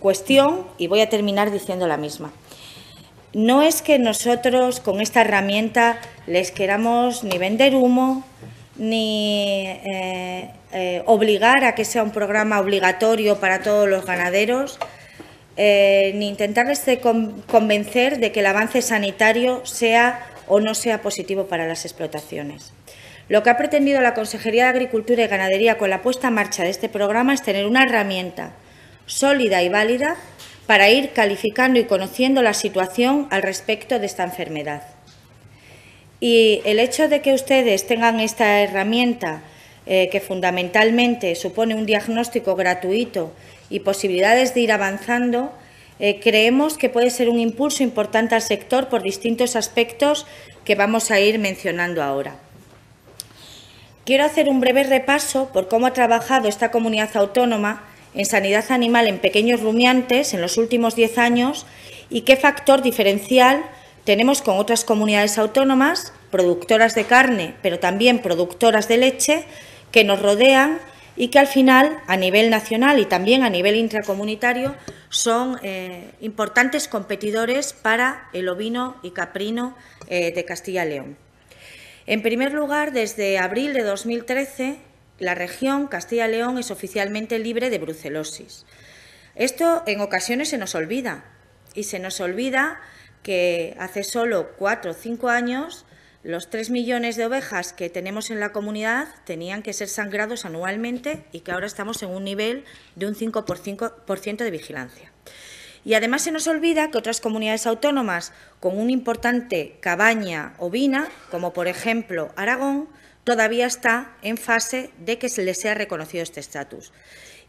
cuestión y voy a terminar diciendo la misma. No es que nosotros con esta herramienta les queramos ni vender humo, ni eh, eh, obligar a que sea un programa obligatorio para todos los ganaderos, eh, ni intentarles este convencer de que el avance sanitario sea o no sea positivo para las explotaciones. Lo que ha pretendido la Consejería de Agricultura y Ganadería con la puesta en marcha de este programa es tener una herramienta sólida y válida para ir calificando y conociendo la situación al respecto de esta enfermedad. Y el hecho de que ustedes tengan esta herramienta, eh, que fundamentalmente supone un diagnóstico gratuito y posibilidades de ir avanzando, eh, creemos que puede ser un impulso importante al sector por distintos aspectos que vamos a ir mencionando ahora. Quiero hacer un breve repaso por cómo ha trabajado esta comunidad autónoma en sanidad animal en pequeños rumiantes en los últimos 10 años y qué factor diferencial tenemos con otras comunidades autónomas, productoras de carne, pero también productoras de leche, que nos rodean y que al final, a nivel nacional y también a nivel intracomunitario, son eh, importantes competidores para el ovino y caprino eh, de Castilla y León. En primer lugar, desde abril de 2013, la región Castilla y León es oficialmente libre de brucelosis. Esto en ocasiones se nos olvida y se nos olvida que hace solo cuatro o cinco años los tres millones de ovejas que tenemos en la comunidad tenían que ser sangrados anualmente y que ahora estamos en un nivel de un 5% de vigilancia. Y además se nos olvida que otras comunidades autónomas con una importante cabaña ovina, como por ejemplo Aragón, todavía está en fase de que se le sea reconocido este estatus.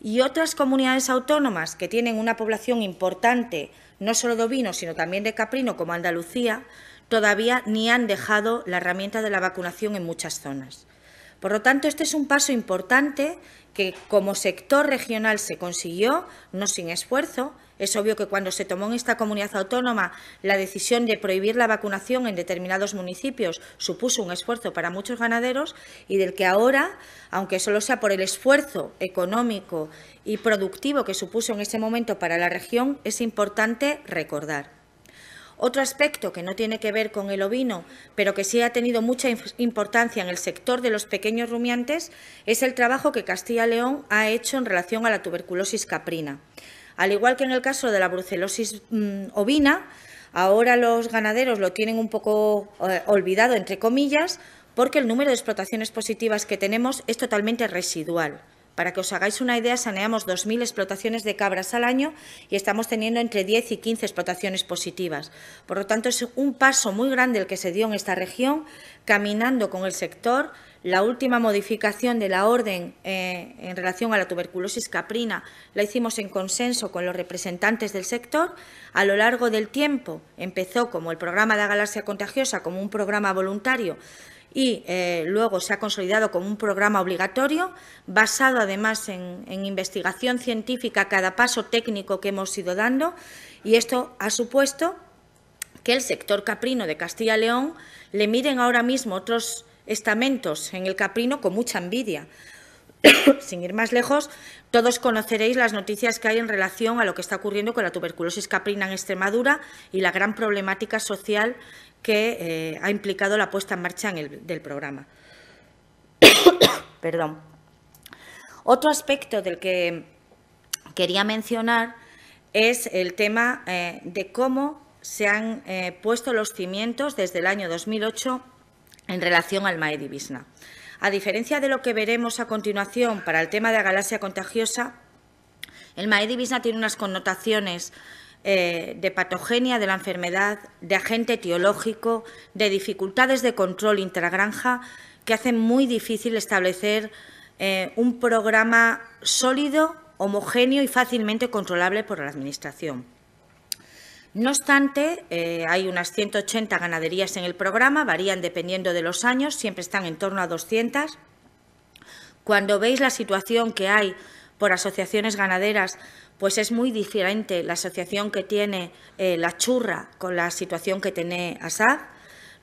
Y otras comunidades autónomas que tienen una población importante, no solo de ovino, sino también de caprino, como Andalucía, todavía ni han dejado la herramienta de la vacunación en muchas zonas. Por lo tanto, este es un paso importante que como sector regional se consiguió, no sin esfuerzo, es obvio que cuando se tomó en esta comunidad autónoma la decisión de prohibir la vacunación en determinados municipios supuso un esfuerzo para muchos ganaderos y del que ahora, aunque solo sea por el esfuerzo económico y productivo que supuso en ese momento para la región, es importante recordar. Otro aspecto que no tiene que ver con el ovino, pero que sí ha tenido mucha importancia en el sector de los pequeños rumiantes, es el trabajo que Castilla León ha hecho en relación a la tuberculosis caprina. Al igual que en el caso de la brucelosis mm, ovina, ahora los ganaderos lo tienen un poco eh, olvidado, entre comillas, porque el número de explotaciones positivas que tenemos es totalmente residual. Para que os hagáis una idea, saneamos 2.000 explotaciones de cabras al año y estamos teniendo entre 10 y 15 explotaciones positivas. Por lo tanto, es un paso muy grande el que se dio en esta región, caminando con el sector la última modificación de la orden eh, en relación a la tuberculosis caprina la hicimos en consenso con los representantes del sector. A lo largo del tiempo empezó como el programa de galaxia contagiosa, como un programa voluntario y eh, luego se ha consolidado como un programa obligatorio, basado además en, en investigación científica, cada paso técnico que hemos ido dando, y esto ha supuesto que el sector caprino de Castilla y León le miren ahora mismo otros estamentos en el Caprino con mucha envidia. Sin ir más lejos, todos conoceréis las noticias que hay en relación a lo que está ocurriendo con la tuberculosis caprina en Extremadura y la gran problemática social que eh, ha implicado la puesta en marcha del programa. Perdón. Otro aspecto del que quería mencionar es el tema eh, de cómo se han eh, puesto los cimientos desde el año 2008 en relación al Divisna. A diferencia de lo que veremos a continuación para el tema de la galaxia contagiosa, el Divisna tiene unas connotaciones eh, de patogenia de la enfermedad, de agente etiológico, de dificultades de control intragranja que hacen muy difícil establecer eh, un programa sólido, homogéneo y fácilmente controlable por la Administración. No obstante, eh, hay unas 180 ganaderías en el programa, varían dependiendo de los años, siempre están en torno a 200. Cuando veis la situación que hay por asociaciones ganaderas, pues es muy diferente la asociación que tiene eh, la churra con la situación que tiene ASAD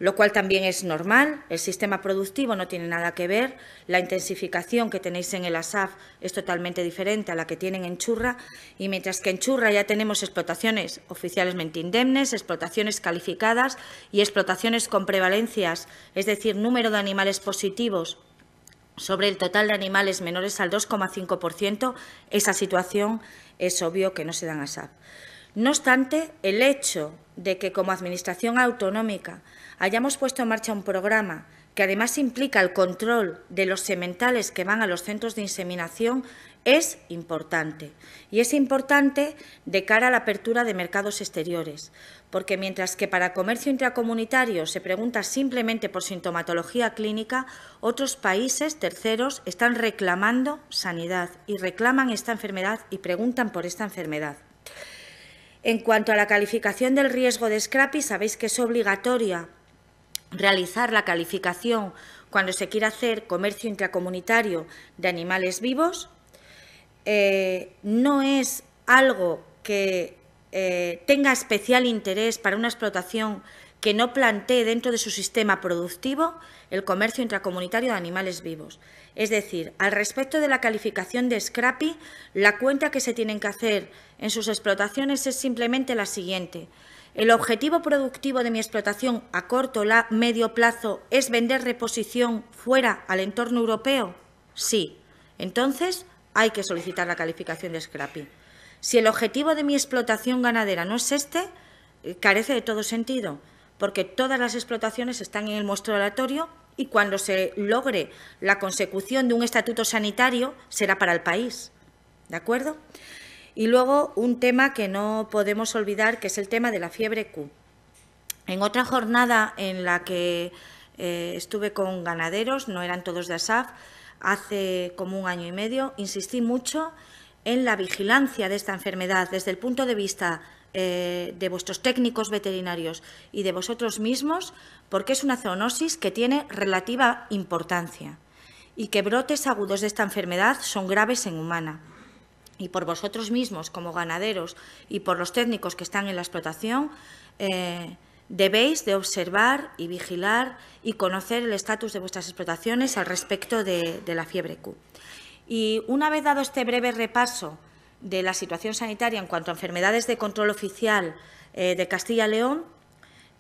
lo cual también es normal, el sistema productivo no tiene nada que ver, la intensificación que tenéis en el ASAF es totalmente diferente a la que tienen en Churra y mientras que en Churra ya tenemos explotaciones oficialmente indemnes, explotaciones calificadas y explotaciones con prevalencias, es decir, número de animales positivos sobre el total de animales menores al 2,5%, esa situación es obvio que no se dan en ASAP. No obstante, el hecho de que como Administración autonómica hayamos puesto en marcha un programa que además implica el control de los sementales que van a los centros de inseminación es importante. Y es importante de cara a la apertura de mercados exteriores, porque mientras que para comercio intracomunitario se pregunta simplemente por sintomatología clínica, otros países terceros están reclamando sanidad y reclaman esta enfermedad y preguntan por esta enfermedad. En cuanto a la calificación del riesgo de Scrappy, sabéis que es obligatoria realizar la calificación cuando se quiera hacer comercio intracomunitario de animales vivos, eh, no es algo que eh, tenga especial interés para una explotación que no plantee dentro de su sistema productivo el comercio intracomunitario de animales vivos. Es decir, al respecto de la calificación de Scrappy, la cuenta que se tienen que hacer en sus explotaciones es simplemente la siguiente. El objetivo productivo de mi explotación a corto o medio plazo es vender reposición fuera al entorno europeo. Sí, entonces hay que solicitar la calificación de scrappy. Si el objetivo de mi explotación ganadera no es este, eh, carece de todo sentido, porque todas las explotaciones están en el muestro oratorio y cuando se logre la consecución de un estatuto sanitario será para el país. ¿De acuerdo? Y luego un tema que no podemos olvidar, que es el tema de la fiebre Q. En otra jornada en la que eh, estuve con ganaderos, no eran todos de ASAF, hace como un año y medio, insistí mucho en la vigilancia de esta enfermedad desde el punto de vista eh, de vuestros técnicos veterinarios y de vosotros mismos, porque es una zoonosis que tiene relativa importancia y que brotes agudos de esta enfermedad son graves en humana y por vosotros mismos como ganaderos y por los técnicos que están en la explotación, eh, debéis de observar y vigilar y conocer el estatus de vuestras explotaciones al respecto de, la fiebre Q. Y una vez dado este breve repaso de la situación sanitaria en cuanto a enfermedades de control oficial eh, de Castilla y León,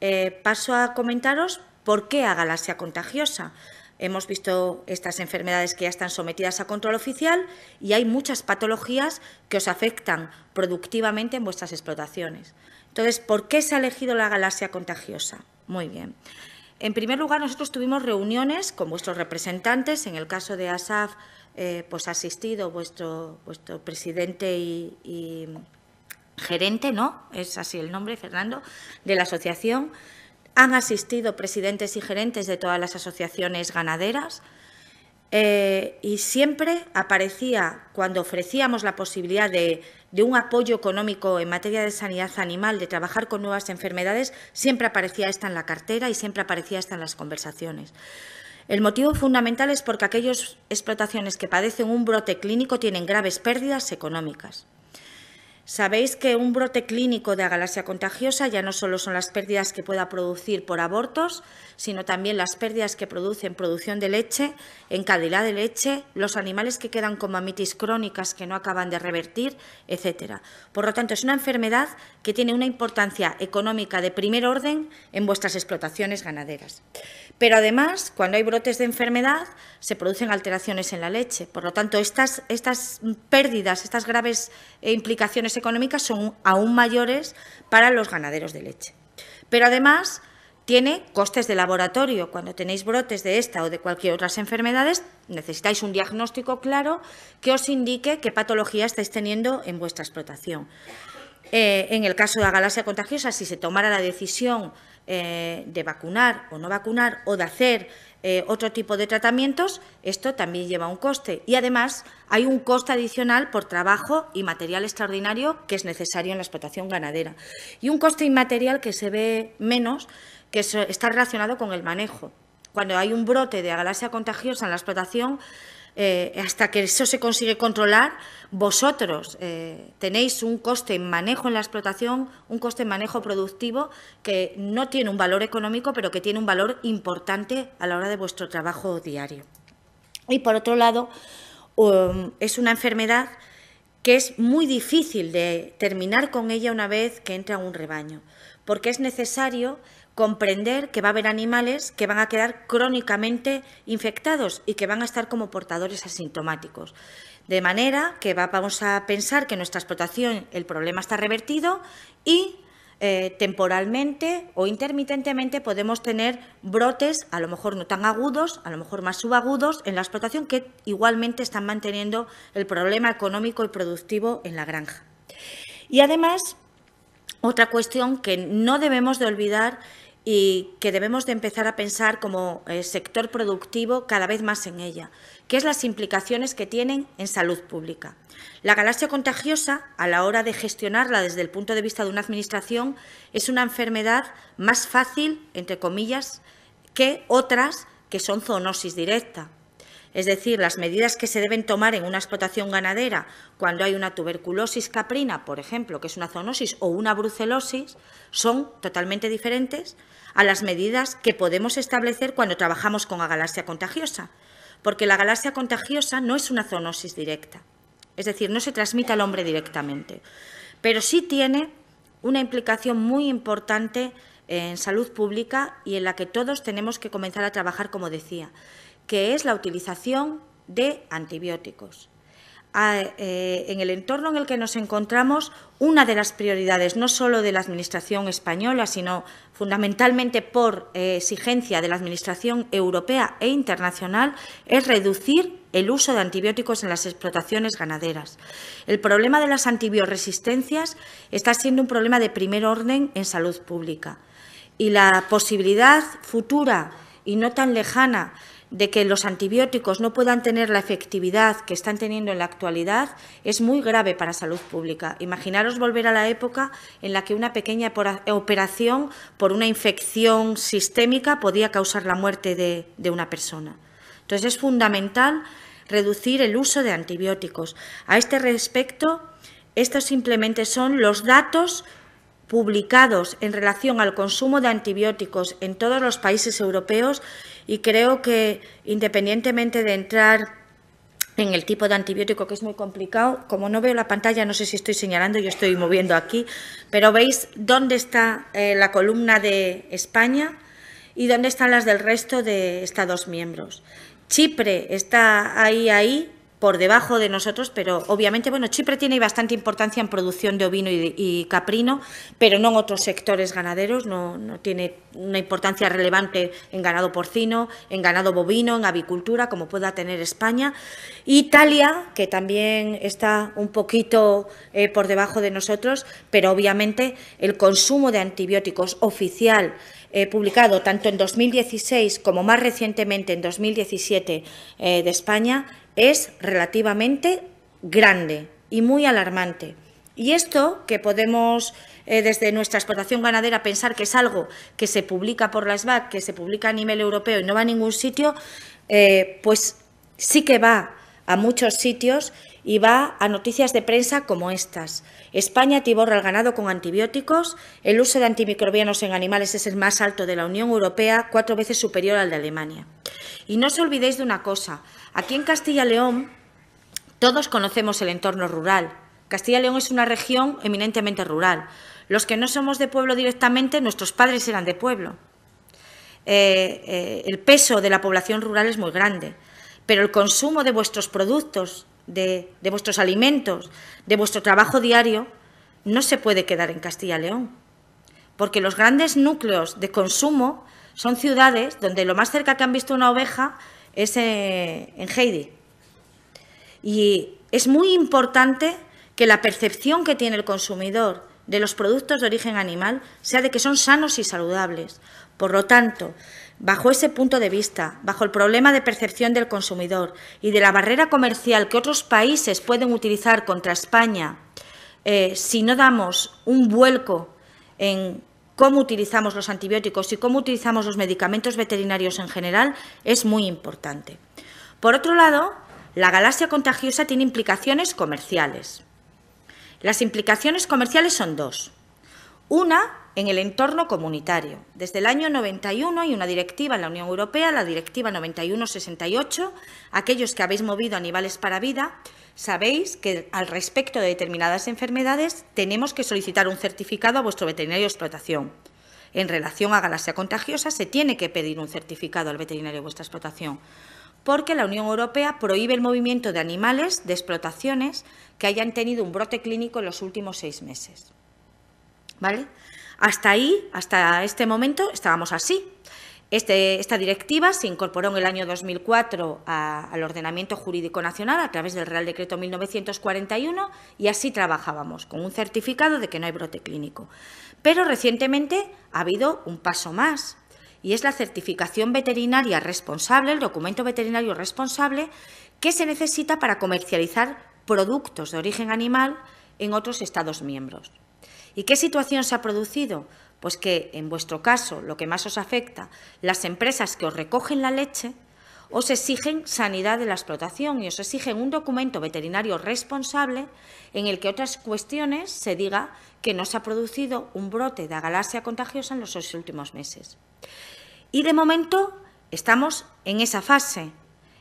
eh, paso a comentaros por qué a galaxia contagiosa, Hemos visto estas enfermedades que ya están sometidas a control oficial y hay muchas patologías que os afectan productivamente en vuestras explotaciones. Entonces, ¿por qué se ha elegido la galaxia contagiosa? Muy bien. En primer lugar, nosotros tuvimos reuniones con vuestros representantes, en el caso de ASAF, eh, pues ha asistido vuestro, vuestro presidente y gerente, ¿no? Es así el nombre, Fernando, de la asociación han asistido presidentes y gerentes de todas las asociaciones ganaderas eh, y siempre aparecía, cuando ofrecíamos la posibilidad de, de un apoyo económico en materia de sanidad animal, de trabajar con nuevas enfermedades, siempre aparecía esta en la cartera y siempre aparecía esta en las conversaciones. El motivo fundamental es porque aquellas explotaciones que padecen un brote clínico tienen graves pérdidas económicas. Sabéis que un brote clínico de agalasia contagiosa ya no solo son las pérdidas que pueda producir por abortos, sino también las pérdidas que producen producción de leche, en cadela de leche, los animales que quedan con mamitis crónicas que no acaban de revertir, etc. Por lo tanto, es una enfermedad que tiene una importancia económica de primer orden en vuestras explotaciones ganaderas. Pero además, cuando hay brotes de enfermedad, se producen alteraciones en la leche. Por lo tanto, estas, estas pérdidas, estas graves eh, implicaciones económicas son aún mayores para los ganaderos de leche. Pero además tiene costes de laboratorio. Cuando tenéis brotes de esta o de cualquier otras enfermedades, necesitáis un diagnóstico claro que os indique qué patología estáis teniendo en vuestra explotación. Eh, en el caso de la galaxia contagiosa, si se tomara la decisión eh, de vacunar o no vacunar o de hacer eh, otro tipo de tratamientos, esto también lleva un coste. Y además hay un coste adicional por trabajo y material extraordinario que es necesario en la explotación ganadera. Y un coste inmaterial que se ve menos, que está relacionado con el manejo. Cuando hay un brote de agalasia contagiosa en la explotación, eh, hasta que eso se consigue controlar, vosotros eh, tenéis un coste en manejo en la explotación, un coste en manejo productivo que no tiene un valor económico, pero que tiene un valor importante a la hora de vuestro trabajo diario. Y por otro lado, um, es una enfermedad que es muy difícil de terminar con ella una vez que entra un rebaño, porque es necesario comprender que va a haber animales que van a quedar crónicamente infectados y que van a estar como portadores asintomáticos. De manera que vamos a pensar que en nuestra explotación el problema está revertido y eh, temporalmente o intermitentemente podemos tener brotes, a lo mejor no tan agudos, a lo mejor más subagudos, en la explotación que igualmente están manteniendo el problema económico y productivo en la granja. Y además, otra cuestión que no debemos de olvidar y que debemos de empezar a pensar como eh, sector productivo cada vez más en ella, que es las implicaciones que tienen en salud pública. La galaxia contagiosa, a la hora de gestionarla desde el punto de vista de una administración, es una enfermedad más fácil, entre comillas, que otras que son zoonosis directa es decir, las medidas que se deben tomar en una explotación ganadera cuando hay una tuberculosis caprina, por ejemplo, que es una zoonosis o una brucelosis, son totalmente diferentes a las medidas que podemos establecer cuando trabajamos con la galaxia contagiosa, porque la galaxia contagiosa no es una zoonosis directa, es decir, no se transmite al hombre directamente, pero sí tiene una implicación muy importante en salud pública y en la que todos tenemos que comenzar a trabajar, como decía que es la utilización de antibióticos. Ah, eh, en el entorno en el que nos encontramos, una de las prioridades no solo de la Administración española, sino fundamentalmente por eh, exigencia de la Administración europea e internacional, es reducir el uso de antibióticos en las explotaciones ganaderas. El problema de las antibioresistencias está siendo un problema de primer orden en salud pública y la posibilidad futura y no tan lejana de que los antibióticos no puedan tener la efectividad que están teniendo en la actualidad es muy grave para salud pública. Imaginaros volver a la época en la que una pequeña operación por una infección sistémica podía causar la muerte de, de una persona. Entonces es fundamental reducir el uso de antibióticos. A este respecto, estos simplemente son los datos publicados en relación al consumo de antibióticos en todos los países europeos y creo que independientemente de entrar en el tipo de antibiótico que es muy complicado, como no veo la pantalla, no sé si estoy señalando, yo estoy moviendo aquí, pero veis dónde está eh, la columna de España y dónde están las del resto de Estados miembros. Chipre está ahí, ahí, por debajo de nosotros, pero obviamente, bueno, Chipre tiene bastante importancia en producción de ovino y, caprino, pero no en otros sectores ganaderos, no, tiene una importancia relevante en ganado porcino, en ganado bovino, en avicultura, como pueda tener España. Italia, que también está un poquito eh, por debajo de nosotros, pero obviamente el consumo de antibióticos oficial eh, publicado tanto en 2016 como más recientemente en 2017 eh, de España es relativamente grande y muy alarmante. Y esto, que podemos eh, desde nuestra exportación ganadera pensar que es algo que se publica por la SBAC, que se publica a nivel europeo y no va a ningún sitio, eh, pues sí que va a muchos sitios y va a noticias de prensa como estas. España atiborra el ganado con antibióticos, el uso de antimicrobianos en animales es el más alto de la Unión Europea, cuatro veces superior al de Alemania. Y no os olvidéis de una cosa, aquí en Castilla y León todos conocemos el entorno rural. Castilla y León es una región eminentemente rural. Los que no somos de pueblo directamente, nuestros padres eran de pueblo. Eh, eh, el peso de la población rural es muy grande, pero el consumo de vuestros productos de, vuestros alimentos, de vuestro trabajo diario, no se puede quedar en Castilla León, porque los grandes núcleos de consumo son ciudades donde lo más cerca que han visto una oveja es eh, en Heidi. Y es muy importante que la percepción que tiene el consumidor de los productos de origen animal sea de que son sanos y saludables, por lo tanto, bajo ese punto de vista, bajo el problema de percepción del consumidor y de la barrera comercial que otros países pueden utilizar contra España, eh, si no damos un vuelco en cómo utilizamos los antibióticos y cómo utilizamos los medicamentos veterinarios en general, es muy importante. Por otro lado, la galaxia contagiosa tiene implicaciones comerciales. Las implicaciones comerciales son dos. Una en el entorno comunitario. Desde el año 91 hay una directiva en la Unión Europea, la Directiva 91-68. Aquellos que habéis movido animales para vida, sabéis que al respecto de determinadas enfermedades tenemos que solicitar un certificado a vuestro veterinario de explotación. En relación a galaxia contagiosa, se tiene que pedir un certificado al veterinario de vuestra explotación, porque la Unión Europea prohíbe el movimiento de animales de explotaciones que hayan tenido un brote clínico en los últimos seis meses. ¿Vale? Hasta ahí, hasta este momento, estábamos así. Este, esta directiva se incorporó en el año 2004 al ordenamiento jurídico nacional a través del Real Decreto 1941 y así trabajábamos, con un certificado de que no hay brote clínico. Pero recientemente ha habido un paso más y es la certificación veterinaria responsable, el documento veterinario responsable, que se necesita para comercializar productos de origen animal en otros Estados miembros. ¿Y qué situación se ha producido? Pues que en vuestro caso lo que más os afecta, las empresas que os recogen la leche os exigen sanidad de la explotación y os exigen un documento veterinario responsable en el que otras cuestiones se diga que no se ha producido un brote de agalasia contagiosa en los últimos meses. Y de momento estamos en esa fase,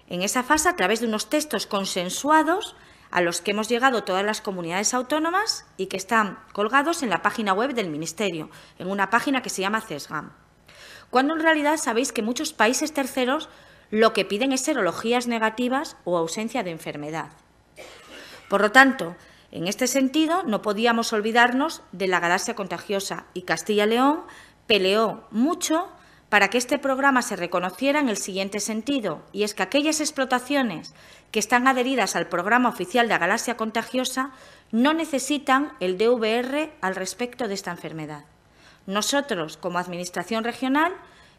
en esa fase a través de unos textos consensuados a los que hemos llegado todas las comunidades autónomas y que están colgados en la página web del Ministerio, en una página que se llama CESGAM. Cuando en realidad sabéis que muchos países terceros lo que piden es serologías negativas o ausencia de enfermedad. Por lo tanto, en este sentido, no podíamos olvidarnos de la galaxia contagiosa y Castilla León peleó mucho para que este programa se reconociera en el siguiente sentido, y es que aquellas explotaciones que están adheridas al programa oficial de galaxia contagiosa no necesitan el DVR al respecto de esta enfermedad. Nosotros, como Administración Regional,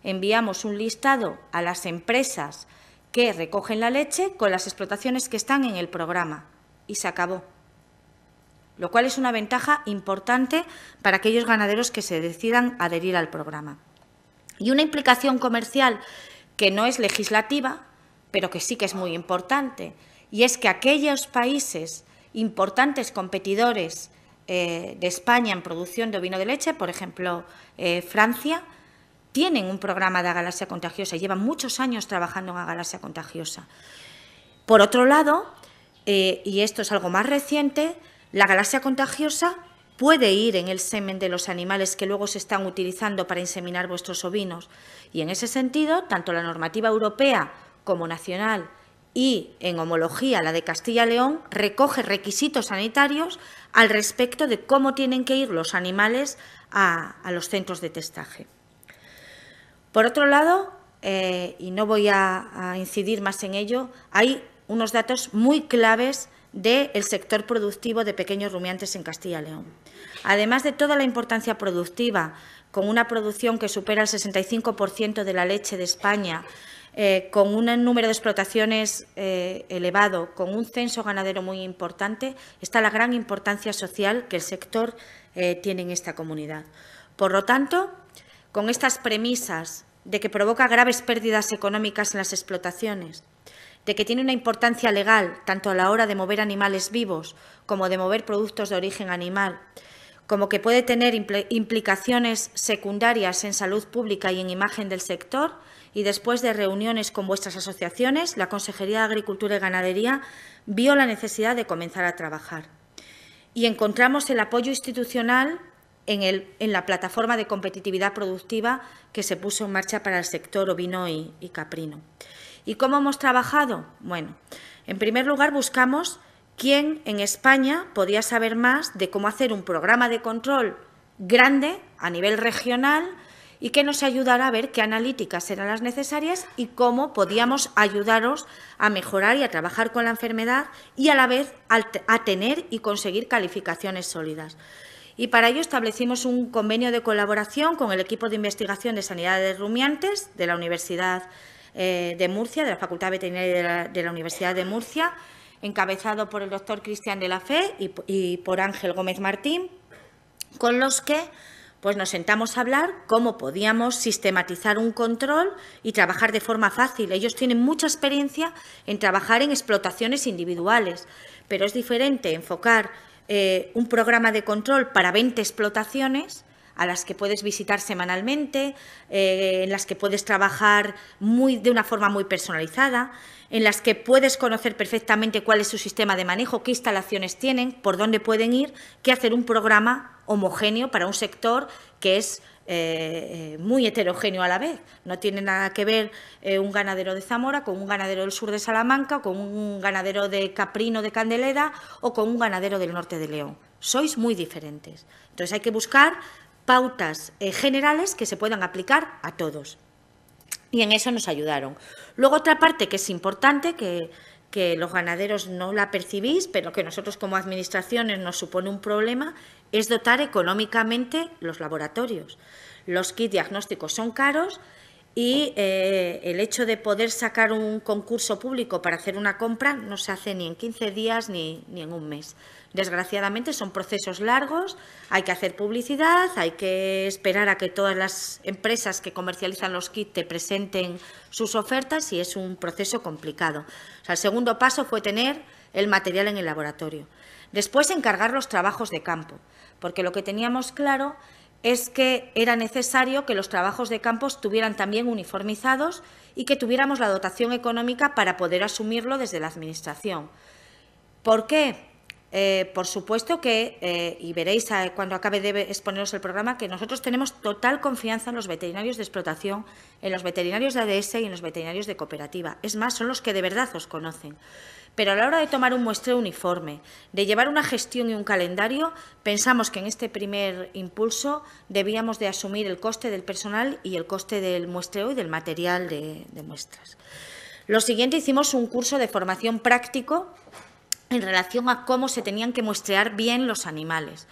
enviamos un listado a las empresas que recogen la leche con las explotaciones que están en el programa. Y se acabó. Lo cual es una ventaja importante para aquellos ganaderos que se decidan adherir al programa y una implicación comercial que no es legislativa, pero que sí que es muy importante, y es que aquellos países importantes competidores eh, de España en producción de vino de leche, por ejemplo eh, Francia, tienen un programa de galaxia contagiosa y llevan muchos años trabajando en galaxia contagiosa. Por otro lado, eh, y esto es algo más reciente, la galaxia contagiosa puede ir en el semen de los animales que luego se están utilizando para inseminar vuestros ovinos. Y en ese sentido, tanto la normativa europea como nacional y en homología la de Castilla y León recoge requisitos sanitarios al respecto de cómo tienen que ir los animales a, los centros de testaje. Por otro lado, eh, y no voy a, a incidir más en ello, hay unos datos muy claves del sector productivo de pequeños rumiantes en Castilla y León. Además de toda la importancia productiva, con una producción que supera el 65% de la leche de España, eh, con un número de explotaciones eh, elevado, con un censo ganadero muy importante, está la gran importancia social que el sector eh, tiene en esta comunidad. Por lo tanto, con estas premisas de que provoca graves pérdidas económicas en las explotaciones, de que tiene una importancia legal tanto a la hora de mover animales vivos como de mover productos de origen animal, como que puede tener implicaciones secundarias en salud pública y en imagen del sector, y después de reuniones con vuestras asociaciones, la Consejería de Agricultura y Ganadería vio la necesidad de comenzar a trabajar. Y encontramos el apoyo institucional en, la plataforma de competitividad productiva que se puso en marcha para el sector ovino y caprino. ¿Y cómo hemos trabajado? Bueno, en primer lugar buscamos quién en España podía saber más de cómo hacer un programa de control grande a nivel regional y que nos ayudara a ver qué analíticas eran las necesarias y cómo podíamos ayudaros a mejorar y a trabajar con la enfermedad y a la vez a tener y conseguir calificaciones sólidas. Y para ello establecimos un convenio de colaboración con el equipo de investigación de sanidad de rumiantes de la Universidad eh, de Murcia, de la Facultad Veterinaria de la, Universidad de Murcia, encabezado por el doctor Cristian de la Fe y, por Ángel Gómez Martín, con los que pues nos sentamos a hablar cómo podíamos sistematizar un control y trabajar de forma fácil. Ellos tienen mucha experiencia en trabajar en explotaciones individuales, pero es diferente enfocar eh, un programa de control para 20 explotaciones a las que puedes visitar semanalmente, eh, en las que puedes trabajar muy, de una forma muy personalizada, en las que puedes conocer perfectamente cuál es su sistema de manejo, qué instalaciones tienen, por dónde pueden ir, qué hacer un programa homogéneo para un sector que es eh, muy heterogéneo a la vez. No tiene nada que ver eh, un ganadero de Zamora con un ganadero del sur de Salamanca, con un ganadero de Caprino de Candelera o con un ganadero del norte de León. Sois muy diferentes. Entonces hay que buscar pautas eh, generales que se puedan aplicar a todos. Y en eso nos ayudaron. Luego otra parte que es importante, que, los ganaderos no la percibís, pero que nosotros como administraciones nos supone un problema, es dotar económicamente los laboratorios. Los kits diagnósticos son caros y eh, el hecho de poder sacar un concurso público para hacer una compra no se hace ni en 15 días ni en un mes. Desgraciadamente son procesos largos, hay que hacer publicidad, hay que esperar a que todas las empresas que comercializan los kits te presenten sus ofertas y es un proceso complicado. el segundo paso fue tener el material en el laboratorio. Después encargar los trabajos de campo, porque lo que teníamos claro es que era necesario que los trabajos de campo estuvieran también uniformizados y que tuviéramos la dotación económica para poder asumirlo desde la Administración. ¿Por qué? Eh, por supuesto que, eh, y veréis eh, cuando acabe de exponeros el programa, que nosotros tenemos total confianza en los veterinarios de explotación, en los veterinarios de ADS y en los veterinarios de cooperativa. Es más, son los que de verdad os conocen. Pero a la hora de tomar un muestreo uniforme, de llevar una gestión y un calendario, pensamos que en este primer impulso debíamos de asumir el coste del personal y el coste del muestreo y del material de muestras. Lo siguiente, hicimos un curso de formación práctico en relación a cómo se tenían que muestrear bien los animales.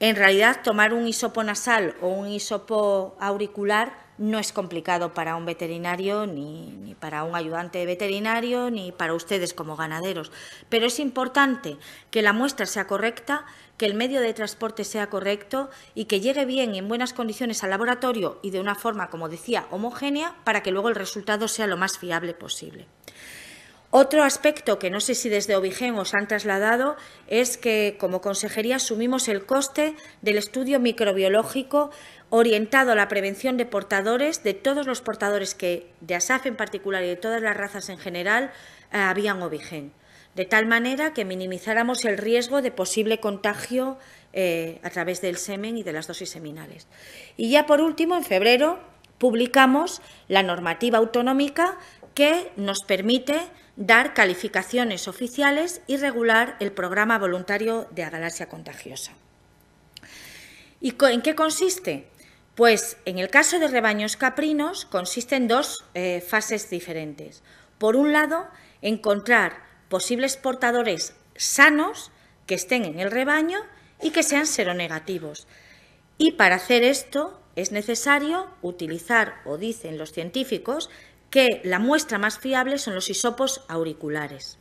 En realidad, tomar un hisopo nasal o un hisopo auricular no es complicado para un veterinario, ni, para un ayudante veterinario, ni para ustedes como ganaderos. Pero es importante que la muestra sea correcta, que el medio de transporte sea correcto y que llegue bien en buenas condiciones al laboratorio y de una forma, como decía, homogénea para que luego el resultado sea lo más fiable posible. Otro aspecto que no sé si desde Ovigen os han trasladado es que como consejería asumimos el coste del estudio microbiológico orientado a la prevención de portadores, de todos los portadores que, de ASAF en particular y de todas las razas en general, eh, habían Ovigen, de tal manera que minimizáramos el riesgo de posible contagio eh, a través del semen y de las dosis seminales. Y ya por último, en febrero, publicamos la normativa autonómica que nos permite dar calificaciones oficiales y regular el programa voluntario de agalaxia contagiosa. ¿Y en qué consiste? Pues en el caso de rebaños caprinos consisten dos eh, fases diferentes. Por un lado, encontrar posibles portadores sanos que estén en el rebaño y que sean seronegativos. Y para hacer esto es necesario utilizar, o dicen los científicos, que la muestra más fiable son los hisopos auriculares.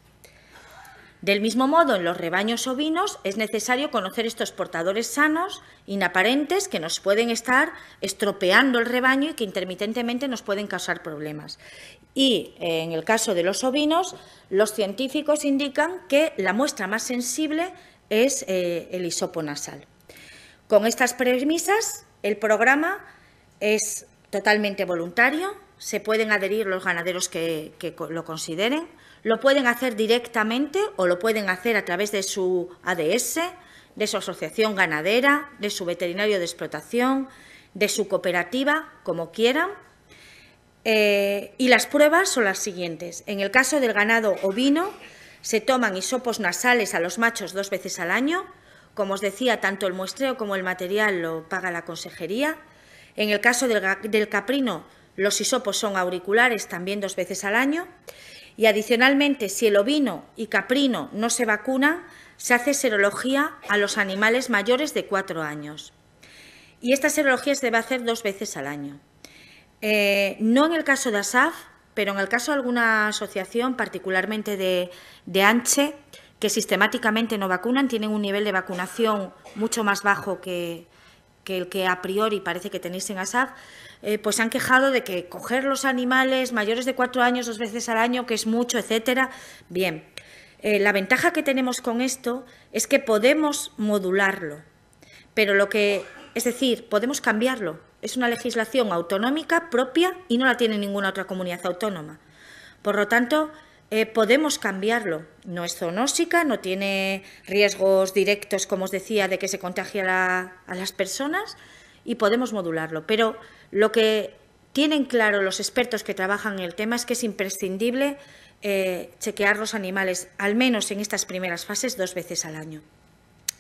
Del mismo modo, en los rebaños ovinos es necesario conocer estos portadores sanos, inaparentes, que nos pueden estar estropeando el rebaño y que intermitentemente nos pueden causar problemas. Y eh, en el caso de los ovinos, los científicos indican que la muestra más sensible es eh, el hisopo nasal. Con estas premisas, el programa es totalmente voluntario, se pueden adherir los ganaderos que, lo consideren, lo pueden hacer directamente o lo pueden hacer a través de su ADS, de su asociación ganadera, de su veterinario de explotación, de su cooperativa, como quieran. Eh, y las pruebas son las siguientes. En el caso del ganado ovino, se toman hisopos nasales a los machos dos veces al año. Como os decía, tanto el muestreo como el material lo paga la consejería. En el caso del caprino, los hisopos son auriculares también dos veces al año. Y adicionalmente, si el ovino y caprino no se vacunan, se hace serología a los animales mayores de cuatro años. Y esta serología se debe hacer dos veces al año. Eh, no en el caso de ASAF, pero en el caso de alguna asociación, particularmente de, ANCHE, e, que sistemáticamente no vacunan, tienen un nivel de vacunación mucho más bajo que, que el que a priori parece que tenéis en ASAF, eh, pues se han quejado de que coger los animales mayores de cuatro años dos veces al año, que es mucho, etcétera. Bien, eh, la ventaja que tenemos con esto es que podemos modularlo, pero lo que, es decir, podemos cambiarlo. Es una legislación autonómica propia y no la tiene ninguna otra comunidad autónoma. Por lo tanto, eh, podemos cambiarlo. No es zoonósica, no tiene riesgos directos, como os decía, de que se contagie a, a las personas y podemos modularlo. Pero lo que tienen claro los expertos que trabajan en el tema es que es imprescindible eh, chequear los animales, al menos en estas primeras fases, dos veces al año.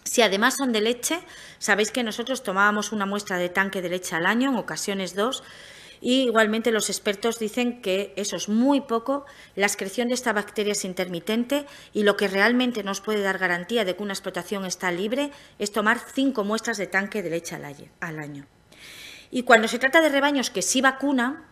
Si además son de leche, sabéis que nosotros tomábamos una muestra de tanque de leche al año, en ocasiones dos, y igualmente los expertos dicen que eso es muy poco, la excreción de esta bacteria es intermitente y lo que realmente nos puede dar garantía de que una explotación está libre es tomar cinco muestras de tanque de leche al año. Y cuando se trata de rebaños que sí vacunan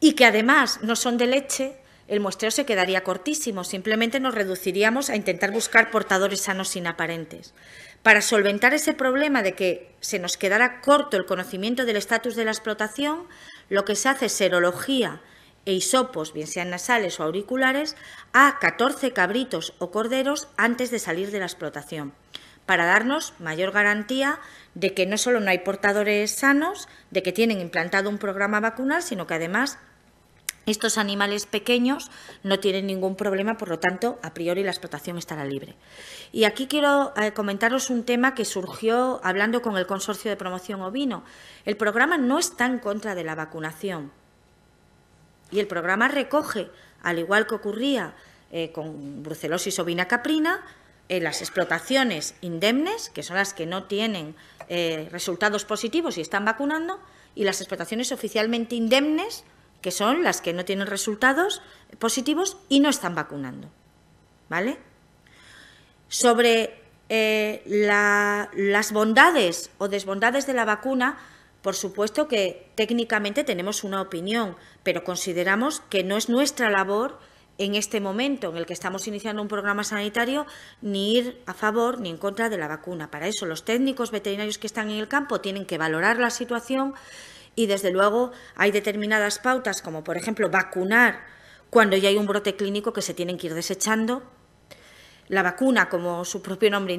y que además no son de leche, el muestreo se quedaría cortísimo, simplemente nos reduciríamos a intentar buscar portadores sanos aparentes. Para solventar ese problema de que se nos quedara corto el conocimiento del estatus de la explotación, lo que se hace es serología e hisopos, bien sean nasales o auriculares, a 14 cabritos o corderos antes de salir de la explotación para darnos mayor garantía de que no solo no hay portadores sanos, de que tienen implantado un programa vacunal, sino que además estos animales pequeños no tienen ningún problema, por lo tanto, a priori la explotación estará libre. Y aquí quiero eh, comentaros un tema que surgió hablando con el Consorcio de Promoción Ovino. El programa no está en contra de la vacunación. Y el programa recoge, al igual que ocurría eh, con brucelosis ovina caprina, eh, las explotaciones indemnes, que son las que no tienen eh, resultados positivos y están vacunando, y las explotaciones oficialmente indemnes, que son las que no tienen resultados positivos y no están vacunando. ¿Vale? Sobre eh, las bondades o desbondades de la vacuna, por supuesto que técnicamente tenemos una opinión, pero consideramos que no es nuestra labor en este momento en el que estamos iniciando un programa sanitario ni ir a favor ni en contra de la vacuna. Para eso los técnicos veterinarios que están en el campo tienen que valorar la situación y desde luego hay determinadas pautas como por ejemplo vacunar cuando ya hay un brote clínico que se tienen que ir desechando. La vacuna, como su propio nombre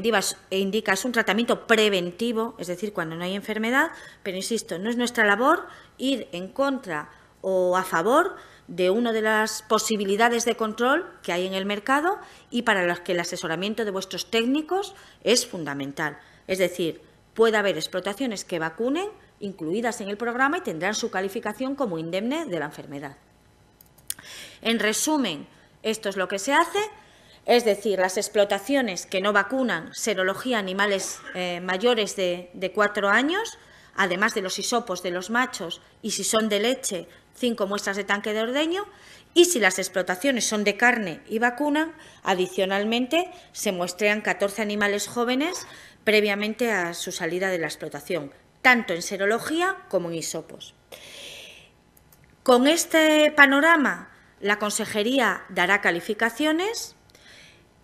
e indica, es un tratamiento preventivo, es decir, cuando no hay enfermedad, pero insisto, no es nuestra labor ir en contra o a favor de una de las posibilidades de control que hay en el mercado y para las que el asesoramiento de vuestros técnicos es fundamental. Es decir, puede haber explotaciones que vacunen incluidas en el programa y tendrán su calificación como indemne de la enfermedad. En resumen, esto es lo que se hace, es decir, las explotaciones que no vacunan serología animales eh, mayores de, de cuatro años, además de los hisopos de los machos, y si son de leche, cinco muestras de tanque de ordeño y si las explotaciones son de carne y vacuna, adicionalmente se muestrean 14 animales jóvenes previamente a su salida de la explotación, tanto en serología como en hisopos. Con este panorama, la consejería dará calificaciones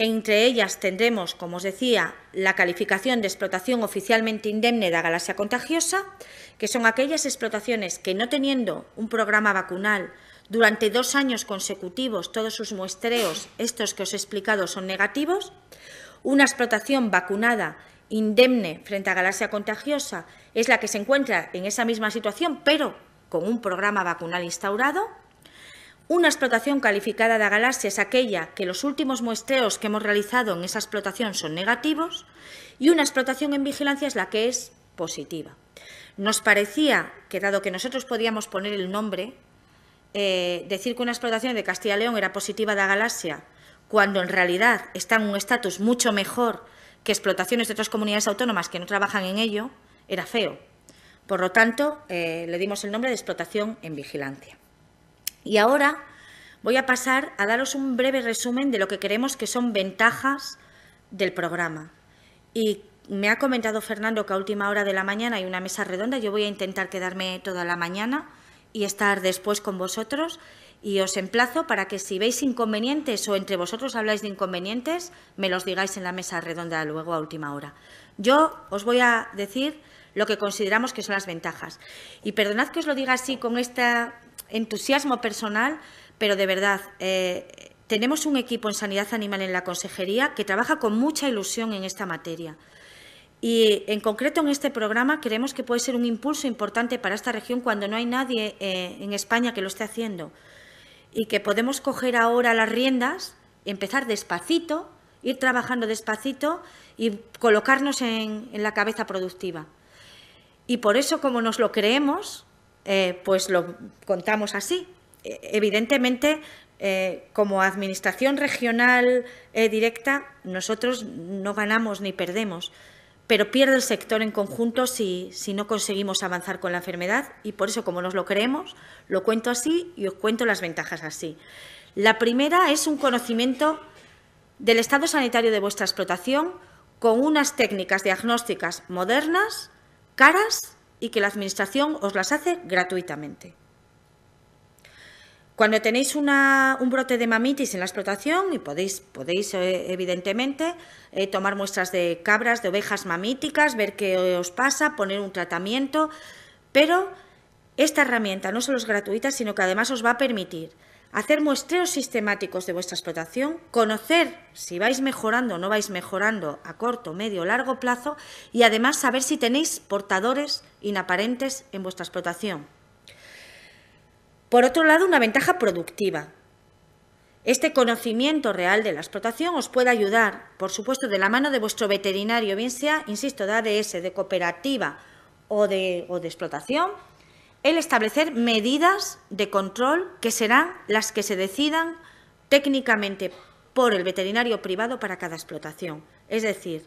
entre ellas tendremos, como os decía, la calificación de explotación oficialmente indemne de galaxia contagiosa, que son aquellas explotaciones que no teniendo un programa vacunal durante dos años consecutivos todos sus muestreos, estos que os he explicado, son negativos. Una explotación vacunada indemne frente a galaxia contagiosa es la que se encuentra en esa misma situación, pero con un programa vacunal instaurado una explotación calificada de galaxia es aquella que los últimos muestreos que hemos realizado en esa explotación son negativos y una explotación en vigilancia es la que es positiva. Nos parecía que dado que nosotros podíamos poner el nombre, eh, decir que una explotación de Castilla y León era positiva de galaxia, cuando en realidad está en un estatus mucho mejor que explotaciones de otras comunidades autónomas que no trabajan en ello, era feo. Por lo tanto, eh, le dimos el nombre de explotación en vigilancia. Y ahora voy a pasar a daros un breve resumen de lo que queremos que son ventajas del programa. Y me ha comentado Fernando que a última hora de la mañana hay una mesa redonda. Yo voy a intentar quedarme toda la mañana y estar después con vosotros. Y os emplazo para que si veis inconvenientes o entre vosotros habláis de inconvenientes, me los digáis en la mesa redonda luego a última hora. Yo os voy a decir lo que consideramos que son las ventajas. Y perdonad que os lo diga así con esta entusiasmo personal, pero de verdad, eh, tenemos un equipo en sanidad animal en la consejería que trabaja con mucha ilusión en esta materia. Y en concreto en este programa creemos que puede ser un impulso importante para esta región cuando no hay nadie eh, en España que lo esté haciendo. Y que podemos coger ahora las riendas, empezar despacito, ir trabajando despacito y colocarnos en la cabeza productiva. Y por eso, como nos lo creemos, eh, pues lo contamos así. E, evidentemente, eh, como administración regional eh, directa, nosotros no ganamos ni perdemos, pero pierde el sector en conjunto si, si, no conseguimos avanzar con la enfermedad y por eso, como nos lo creemos, lo cuento así y os cuento las ventajas así. La primera es un conocimiento del estado sanitario de vuestra explotación con unas técnicas diagnósticas modernas, caras y que la Administración os las hace gratuitamente. Cuando tenéis un brote de mamitis en la explotación, y podéis, podéis eh, evidentemente eh, tomar muestras de cabras, de ovejas mamíticas, ver qué os pasa, poner un tratamiento, pero esta herramienta no solo es gratuita, sino que además os va a permitir hacer muestreos sistemáticos de vuestra explotación, conocer si vais mejorando o no vais mejorando a corto, medio o largo plazo y además saber si tenéis portadores inaparentes en vuestra explotación. Por otro lado, una ventaja productiva. Este conocimiento real de la explotación os puede ayudar, por supuesto, de la mano de vuestro veterinario, bien sea, insisto, de ADS, de cooperativa o de, o de explotación, el establecer medidas de control que serán las que se decidan técnicamente por el veterinario privado para cada explotación. Es decir,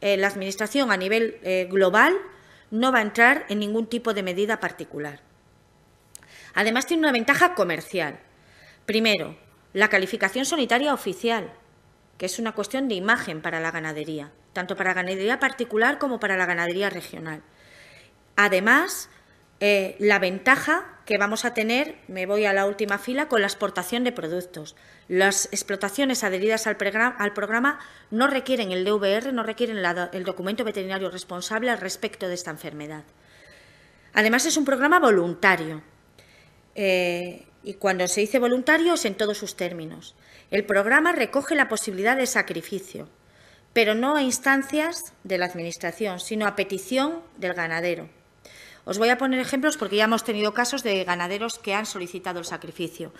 eh, la Administración a nivel eh, global no va a entrar en ningún tipo de medida particular. Además, tiene una ventaja comercial. Primero, la calificación sanitaria oficial, que es una cuestión de imagen para la ganadería, tanto para la ganadería particular como para la ganadería regional. Además, eh, la ventaja que vamos a tener, me voy a la última fila, con la exportación de productos. Las explotaciones adheridas al, programa no requieren el DVR, no requieren el documento veterinario responsable al respecto de esta enfermedad. Además, es un programa voluntario. Eh, y cuando se dice voluntario es en todos sus términos. El programa recoge la posibilidad de sacrificio, pero no a instancias de la Administración, sino a petición del ganadero. Os voy a poner ejemplos porque ya hemos tenido casos de ganaderos que han solicitado el sacrificio.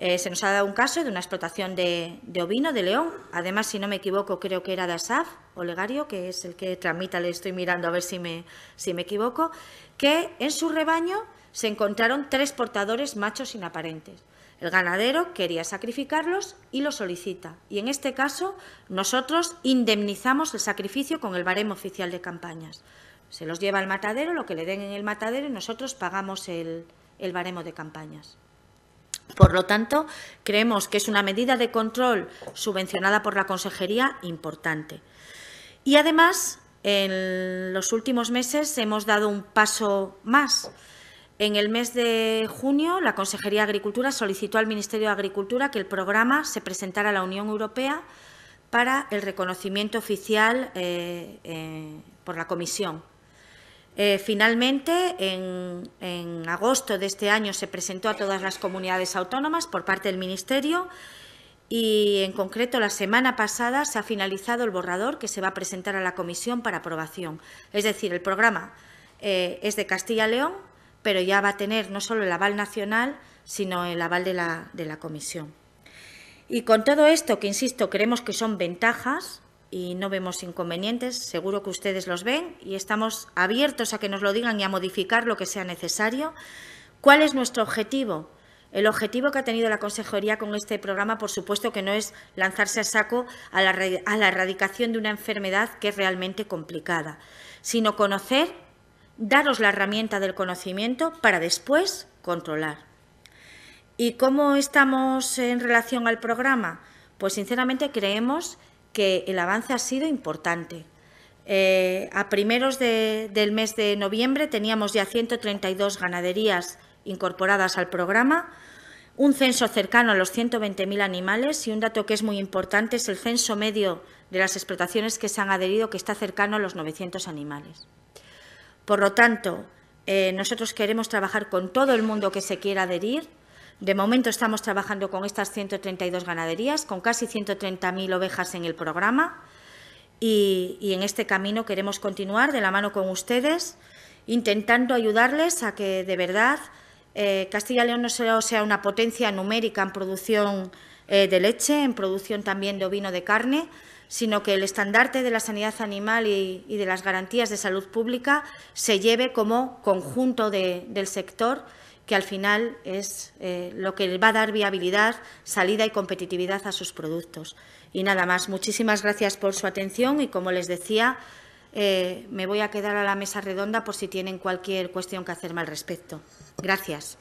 Eh, se nos ha dado un caso de una explotación de, ovino de León. Además, si no me equivoco, creo que era de ASAF, Olegario, que es el que tramita, le estoy mirando a ver si me, si me equivoco, que en su rebaño se encontraron tres portadores machos inaparentes. El ganadero quería sacrificarlos y lo solicita. Y en este caso, nosotros indemnizamos el sacrificio con el baremo oficial de campañas. Se los lleva al matadero, lo que le den en el matadero y nosotros pagamos el, baremo de campañas. Por lo tanto, creemos que es una medida de control subvencionada por la Consejería importante. Y además, en los últimos meses hemos dado un paso más. En el mes de junio, la Consejería de Agricultura solicitó al Ministerio de Agricultura que el programa se presentara a la Unión Europea para el reconocimiento oficial eh, eh, por la Comisión eh, finalmente, en, agosto de este año se presentó a todas las comunidades autónomas por parte del Ministerio y, en concreto, la semana pasada se ha finalizado el borrador que se va a presentar a la Comisión para aprobación. Es decir, el programa eh, es de Castilla y León, pero ya va a tener no solo el aval nacional, sino el aval de la Comisión. Y con todo esto, que insisto, creemos que son ventajas, y no vemos inconvenientes, seguro que ustedes los ven y estamos abiertos a que nos lo digan y a modificar lo que sea necesario. ¿Cuál es nuestro objetivo? El objetivo que ha tenido la Consejería con este programa, por supuesto, que no es lanzarse a saco a la, erradicación de una enfermedad que es realmente complicada, sino conocer, daros la herramienta del conocimiento para después controlar. ¿Y cómo estamos en relación al programa? Pues sinceramente creemos que el avance ha sido importante. Eh, a primeros del mes de noviembre teníamos ya 132 ganaderías incorporadas al programa, un censo cercano a los 120.000 animales y un dato que es muy importante es el censo medio de las explotaciones que se han adherido, que está cercano a los 900 animales. Por lo tanto, eh, nosotros queremos trabajar con todo el mundo que se quiera adherir, de momento estamos trabajando con estas 132 ganaderías, con casi 130.000 ovejas en el programa y, en este camino queremos continuar de la mano con ustedes, intentando ayudarles a que de verdad eh, Castilla y León no solo sea una potencia numérica en producción eh, de leche, en producción también de ovino de carne, sino que el estandarte de la sanidad animal y, de las garantías de salud pública se lleve como conjunto del sector que al final es eh, lo que va a dar viabilidad, salida y competitividad a sus productos. Y nada más, muchísimas gracias por su atención y, como les decía, eh, me voy a quedar a la mesa redonda por si tienen cualquier cuestión que hacerme al respecto. Gracias.